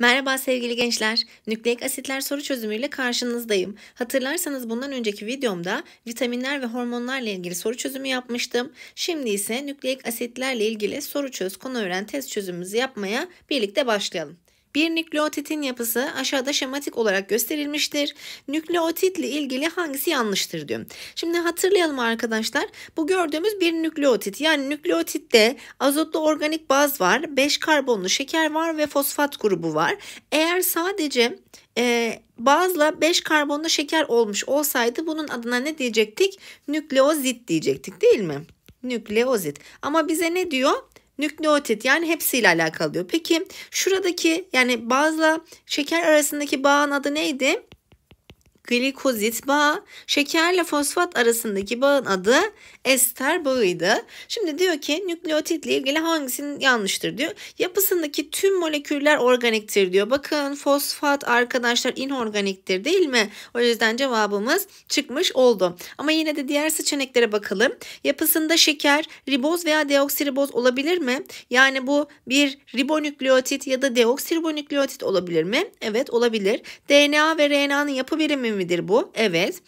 Merhaba sevgili gençler. Nükleik asitler soru çözümüyle karşınızdayım. Hatırlarsanız bundan önceki videomda vitaminler ve hormonlarla ilgili soru çözümü yapmıştım. Şimdi ise nükleik asitlerle ilgili soru çöz, konu öğren, test çözümümüzü yapmaya birlikte başlayalım. Bir nükleotitin yapısı aşağıda şematik olarak gösterilmiştir. Nükleotitle ilgili hangisi yanlıştır diyor. Şimdi hatırlayalım arkadaşlar. Bu gördüğümüz bir nükleotit. Yani nükleotitte azotlu organik baz var, 5 karbonlu şeker var ve fosfat grubu var. Eğer sadece e, bazla 5 karbonlu şeker olmuş olsaydı bunun adına ne diyecektik? Nükleozit diyecektik değil mi? Nükleozit. Ama bize ne diyor? nükleotit yani hepsiyle alakalı diyor. Peki şuradaki yani bazla şeker arasındaki bağın adı neydi? glikozit bağı, şekerle fosfat arasındaki bağın adı ester bağıydı. Şimdi diyor ki nükleotitle ilgili hangisinin yanlıştır diyor. Yapısındaki tüm moleküller organiktir diyor. Bakın fosfat arkadaşlar inorganiktir değil mi? O yüzden cevabımız çıkmış oldu. Ama yine de diğer seçeneklere bakalım. Yapısında şeker, riboz veya deoksiriboz olabilir mi? Yani bu bir ribonükleotit ya da deoksiribonükleotit olabilir mi? Evet olabilir. DNA ve RNA'nın yapı birimi mi? midir bu? Evet.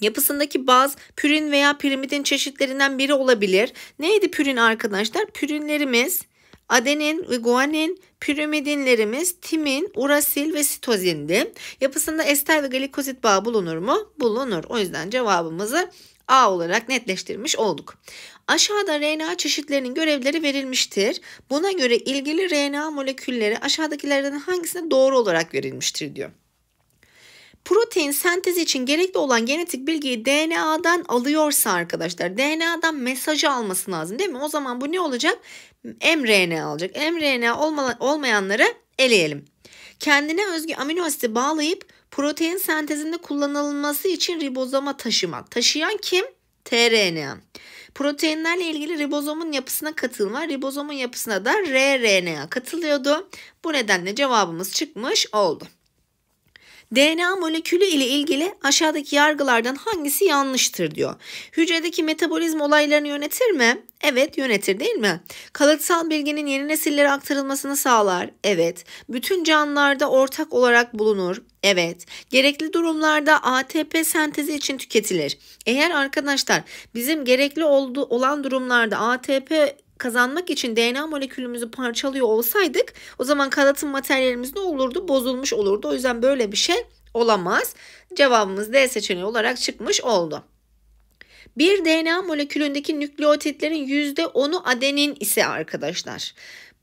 Yapısındaki baz pürin veya pirimidin çeşitlerinden biri olabilir. Neydi pürin arkadaşlar? Pürinlerimiz adenin ve guanin, pirimidinlerimiz timin, urasil ve sitozindi. Yapısında ester ve glikozit bağı bulunur mu? Bulunur. O yüzden cevabımızı A olarak netleştirmiş olduk. Aşağıda RNA çeşitlerinin görevleri verilmiştir. Buna göre ilgili RNA molekülleri aşağıdakilerden hangisine doğru olarak verilmiştir diyor. Protein sentezi için gerekli olan genetik bilgiyi DNA'dan alıyorsa arkadaşlar DNA'dan mesajı alması lazım değil mi? O zaman bu ne olacak? mRNA alacak. mRNA olmayanları eleyelim. Kendine özgü amino asiti bağlayıp protein sentezinde kullanılması için ribozoma taşımak. Taşıyan kim? tRNA. Proteinlerle ilgili ribozomun yapısına katılma, ribozomun yapısına da rRNA katılıyordu. Bu nedenle cevabımız çıkmış oldu. DNA molekülü ile ilgili aşağıdaki yargılardan hangisi yanlıştır diyor. Hücredeki metabolizm olaylarını yönetir mi? Evet yönetir değil mi? Kalıtsal bilginin yeni nesillere aktarılmasını sağlar. Evet. Bütün canlılarda ortak olarak bulunur. Evet. Gerekli durumlarda ATP sentezi için tüketilir. Eğer arkadaşlar bizim gerekli olduğu olan durumlarda ATP kazanmak için DNA molekülümüzü parçalıyor olsaydık o zaman karatın materyalimiz ne olurdu? Bozulmuş olurdu. O yüzden böyle bir şey olamaz. Cevabımız D seçeneği olarak çıkmış oldu. Bir DNA molekülündeki nükleotitlerin %10'u adenin ise arkadaşlar.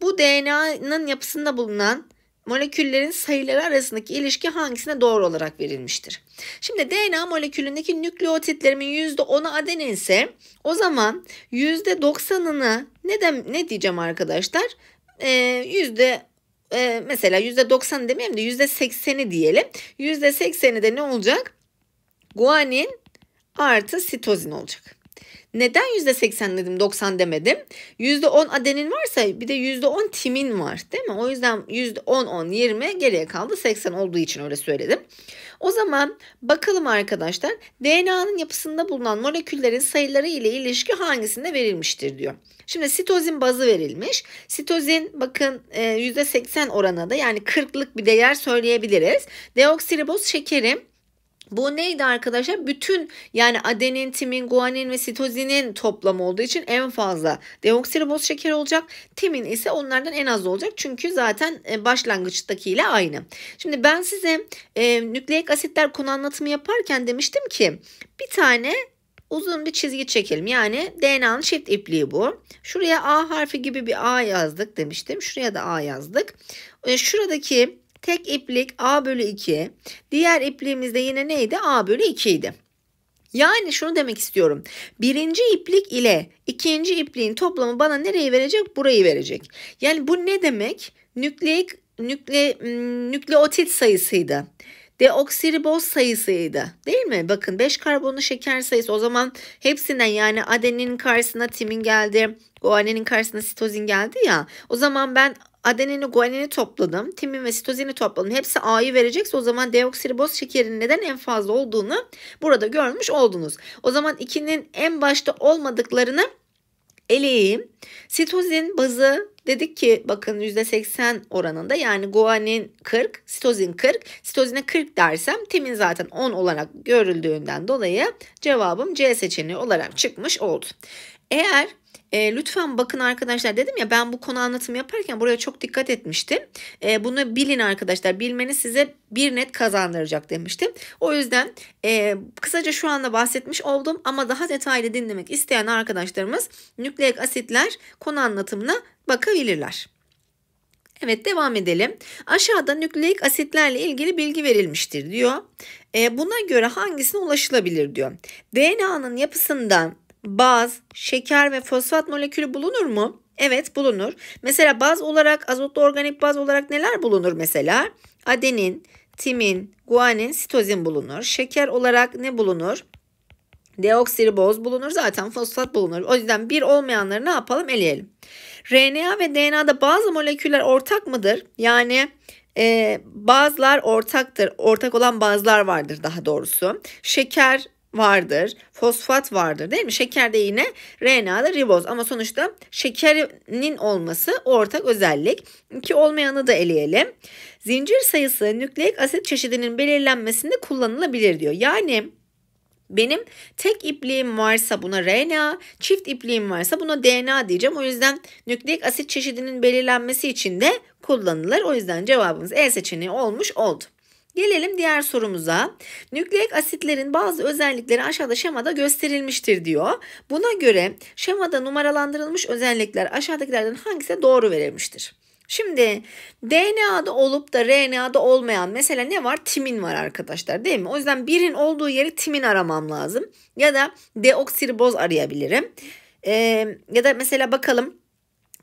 Bu DNA'nın yapısında bulunan moleküllerin sayıları arasındaki ilişki hangisine doğru olarak verilmiştir? Şimdi DNA molekülündeki nükleotitlerimin %10'u adenin ise o zaman %90'ını ne, de, ne diyeceğim arkadaşlar? Ee, yüzde e, mesela %90 demeyeyim de %80'i diyelim. %80'i de ne olacak? Guanin artı sitozin olacak. Neden %80 dedim 90 demedim? %10 adenin varsa bir de %10 timin var değil mi? O yüzden %10 10 20 geriye kaldı 80 olduğu için öyle söyledim. O zaman bakalım arkadaşlar DNA'nın yapısında bulunan moleküllerin sayıları ile ilişki hangisinde verilmiştir diyor. Şimdi sitozin bazı verilmiş. Sitozin bakın %80 e, oranında yani 40'lık bir değer söyleyebiliriz. Deoksiriboz şekerim. Bu neydi arkadaşlar? Bütün yani adenin, timin, guanin ve sitozinin toplamı olduğu için en fazla deoksiriboz şeker olacak. Timin ise onlardan en az olacak. Çünkü zaten e, başlangıçtakiyle aynı. Şimdi ben size e, nükleik asitler konu anlatımı yaparken demiştim ki bir tane uzun bir çizgi çekelim. Yani DNA'nın çift ipliği bu. Şuraya A harfi gibi bir A yazdık demiştim. Şuraya da A yazdık. E, şuradaki Tek iplik A bölü 2. Diğer ipliğimizde yine neydi? A bölü 2 idi. Yani şunu demek istiyorum. Birinci iplik ile ikinci ipliğin toplamı bana nereyi verecek? Burayı verecek. Yani bu ne demek? Nükleik nükle, hmm, nükleotit sayısıydı. Deoksiriboz sayısıydı. Değil mi? Bakın 5 karbonlu şeker sayısı o zaman hepsinden yani adenin karşısına timin geldi. Guaninin karşısına sitozin geldi ya. O zaman ben adenini, guanini topladım. Timin ve sitozini topladım. Hepsi A'yı verecekse o zaman deoksiriboz şekerinin neden en fazla olduğunu burada görmüş oldunuz. O zaman 2'nin en başta olmadıklarını eleyeyim. Sitozin bazı dedik ki bakın %80 oranında yani guanin 40, sitozin 40. Sitozine 40 dersem timin zaten 10 olarak görüldüğünden dolayı cevabım C seçeneği olarak çıkmış oldu. Eğer e, lütfen bakın arkadaşlar dedim ya ben bu konu anlatımı yaparken buraya çok dikkat etmiştim. E, bunu bilin arkadaşlar bilmeniz size bir net kazandıracak demiştim. O yüzden e, kısaca şu anda bahsetmiş oldum ama daha detaylı dinlemek isteyen arkadaşlarımız nükleik asitler konu anlatımına bakabilirler. Evet devam edelim. Aşağıda nükleik asitlerle ilgili bilgi verilmiştir diyor. E, buna göre hangisine ulaşılabilir diyor. DNA'nın yapısından baz, şeker ve fosfat molekülü bulunur mu? Evet bulunur. Mesela baz olarak azotlu organik baz olarak neler bulunur mesela? Adenin, timin, guanin, sitozin bulunur. Şeker olarak ne bulunur? Deoksiriboz bulunur zaten fosfat bulunur. O yüzden bir olmayanları ne yapalım eleyelim. RNA ve DNA'da bazı moleküller ortak mıdır? Yani e, bazılar ortaktır. Ortak olan bazılar vardır daha doğrusu. Şeker vardır, fosfat vardır değil mi? Şekerde yine RNA'da riboz ama sonuçta şekerinin olması ortak özellik. Ki olmayanı da eleyelim. Zincir sayısı nükleik asit çeşidinin belirlenmesinde kullanılabilir diyor. Yani benim tek ipliğim varsa buna RNA, çift ipliğim varsa buna DNA diyeceğim. O yüzden nükleik asit çeşidinin belirlenmesi için de kullanılır. O yüzden cevabımız E seçeneği olmuş oldu. Gelelim diğer sorumuza. Nükleik asitlerin bazı özellikleri aşağıda şemada gösterilmiştir diyor. Buna göre şemada numaralandırılmış özellikler aşağıdakilerden hangisi doğru verilmiştir? Şimdi DNA'da olup da RNA'da olmayan mesela ne var? Timin var arkadaşlar değil mi? O yüzden birin olduğu yeri timin aramam lazım. Ya da deoksiriboz arayabilirim. Ee, ya da mesela bakalım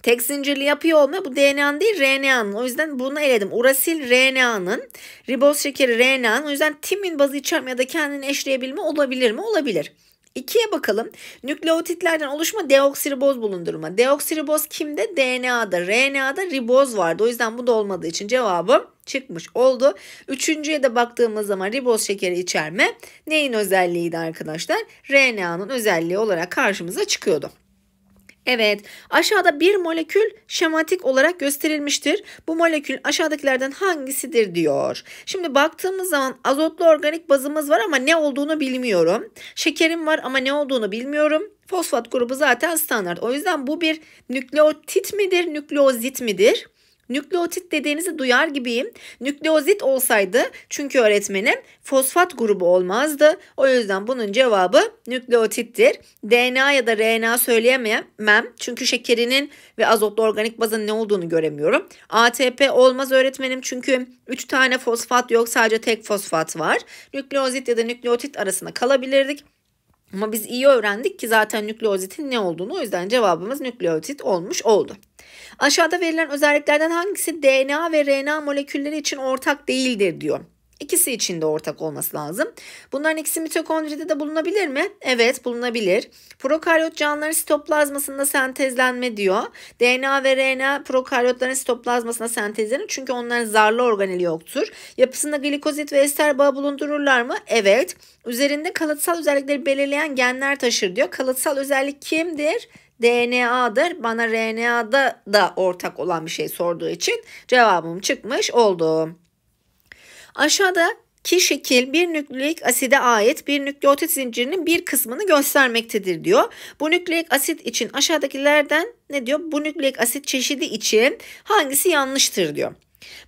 tek zincirli yapıyor olma bu DNA'nın değil RNA'nın. O yüzden bunu eledim. Urasil RNA'nın, riboz şekeri RNA'nın. O yüzden timin bazı içerme ya da kendini eşleyebilme olabilir mi? Olabilir. İkiye bakalım. Nükleotitlerden oluşma deoksiriboz bulundurma. Deoksiriboz kimde? DNA'da. RNA'da riboz vardı. O yüzden bu da olmadığı için cevabım çıkmış oldu. Üçüncüye de baktığımız zaman riboz şekeri içerme neyin özelliğiydi arkadaşlar? RNA'nın özelliği olarak karşımıza çıkıyordu. Evet aşağıda bir molekül şematik olarak gösterilmiştir. Bu molekül aşağıdakilerden hangisidir diyor. Şimdi baktığımız zaman azotlu organik bazımız var ama ne olduğunu bilmiyorum. Şekerim var ama ne olduğunu bilmiyorum. Fosfat grubu zaten standart. O yüzden bu bir nükleotit midir, nükleozit midir? Nükleotit dediğinizi duyar gibiyim. Nükleozit olsaydı çünkü öğretmenim fosfat grubu olmazdı. O yüzden bunun cevabı nükleotittir. DNA ya da RNA söyleyemem çünkü şekerinin ve azotlu organik bazın ne olduğunu göremiyorum. ATP olmaz öğretmenim çünkü 3 tane fosfat yok sadece tek fosfat var. Nükleozit ya da nükleotit arasında kalabilirdik. Ama biz iyi öğrendik ki zaten nükleozitin ne olduğunu o yüzden cevabımız nükleozit olmuş oldu. Aşağıda verilen özelliklerden hangisi DNA ve RNA molekülleri için ortak değildir diyor. İkisi için de ortak olması lazım. Bunların ikisi mitokondride de bulunabilir mi? Evet bulunabilir. Prokaryot canlıların sitoplazmasında sentezlenme diyor. DNA ve RNA prokaryotların sitoplazmasında sentezlenir çünkü onların zarlı organeli yoktur. Yapısında glikozit ve ester bağı bulundururlar mı? Evet. Üzerinde kalıtsal özellikleri belirleyen genler taşır diyor. Kalıtsal özellik kimdir? DNA'dır. Bana RNA'da da ortak olan bir şey sorduğu için cevabım çıkmış oldu. Aşağıda ki şekil bir nükleik aside ait bir nükleotit zincirinin bir kısmını göstermektedir diyor. Bu nükleik asit için aşağıdakilerden ne diyor? Bu nükleik asit çeşidi için hangisi yanlıştır diyor.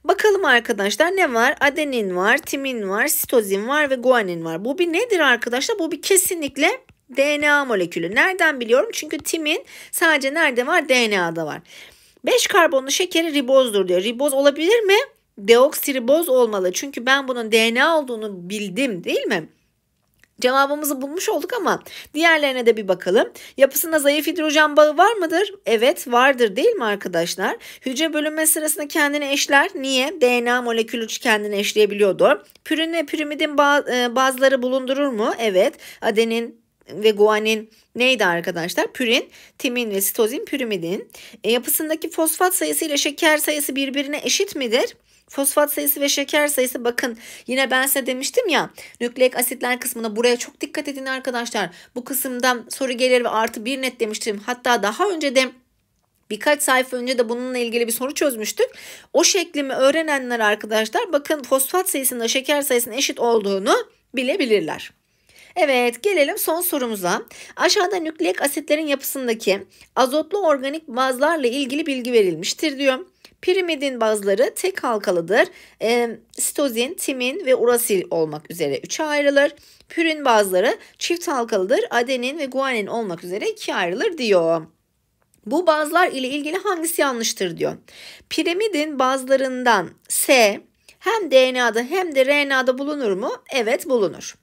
Bakalım arkadaşlar ne var? Adenin var, timin var, sitozin var ve guanin var. Bu bir nedir arkadaşlar? Bu bir kesinlikle DNA molekülü. Nereden biliyorum? Çünkü timin sadece nerede var? DNA'da var. 5 karbonlu şekeri ribozdur diyor. Riboz olabilir mi? deoksiriboz olmalı. Çünkü ben bunun DNA olduğunu bildim değil mi? Cevabımızı bulmuş olduk ama diğerlerine de bir bakalım. Yapısında zayıf hidrojen bağı var mıdır? Evet vardır değil mi arkadaşlar? Hücre bölünme sırasında kendini eşler. Niye? DNA molekülü kendini eşleyebiliyordu. Pürin ve pürimidin bazıları e, bulundurur mu? Evet. Adenin ve guanin neydi arkadaşlar? Pürin, timin ve sitozin pürimidin. E, yapısındaki fosfat sayısı ile şeker sayısı birbirine eşit midir? Fosfat sayısı ve şeker sayısı bakın yine ben size demiştim ya nükleik asitler kısmına buraya çok dikkat edin arkadaşlar. Bu kısımdan soru gelir ve artı bir net demiştim. Hatta daha önce de Birkaç sayfa önce de bununla ilgili bir soru çözmüştük. O şeklimi öğrenenler arkadaşlar bakın fosfat sayısında şeker sayısının eşit olduğunu bilebilirler. Evet gelelim son sorumuza. Aşağıda nükleik asitlerin yapısındaki azotlu organik bazlarla ilgili bilgi verilmiştir diyor. Pirimidin bazıları tek halkalıdır. E, sitozin, timin ve urasil olmak üzere üçe ayrılır. Pürin bazları çift halkalıdır. Adenin ve guanin olmak üzere ikiye ayrılır diyor. Bu bazlar ile ilgili hangisi yanlıştır diyor. Pirimidin bazlarından S hem DNA'da hem de RNA'da bulunur mu? Evet bulunur.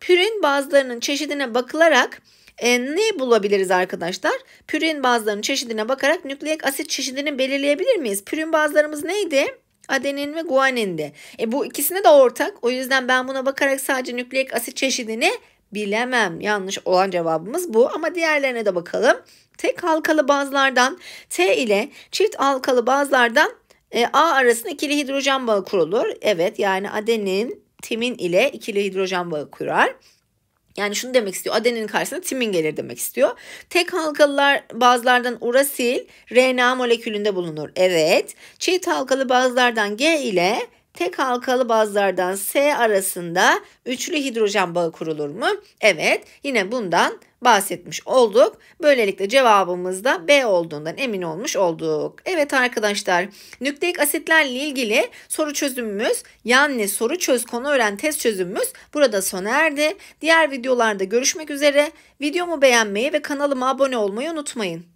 Pürin bazlarının çeşidine bakılarak e, ne bulabiliriz arkadaşlar? Pürin bazlarının çeşidine bakarak nükleik asit çeşidini belirleyebilir miyiz? Pürin bazlarımız neydi? Adenin ve guanindi. E, bu ikisine de ortak. O yüzden ben buna bakarak sadece nükleik asit çeşidini bilemem. Yanlış olan cevabımız bu ama diğerlerine de bakalım. Tek halkalı bazlardan T ile çift halkalı bazlardan e, A arasında ikili hidrojen bağı kurulur. Evet yani adenin timin ile ikili hidrojen bağı kurar. Yani şunu demek istiyor. Adenin karşısına timin gelir demek istiyor. Tek halkalılar bazlardan urasil RNA molekülünde bulunur. Evet. Çift halkalı bazlardan G ile tek halkalı bazlardan S arasında üçlü hidrojen bağı kurulur mu? Evet yine bundan bahsetmiş olduk. Böylelikle cevabımız da B olduğundan emin olmuş olduk. Evet arkadaşlar nükleik asitlerle ilgili soru çözümümüz yani soru çöz konu öğren test çözümümüz burada sona erdi. Diğer videolarda görüşmek üzere. Videomu beğenmeyi ve kanalıma abone olmayı unutmayın.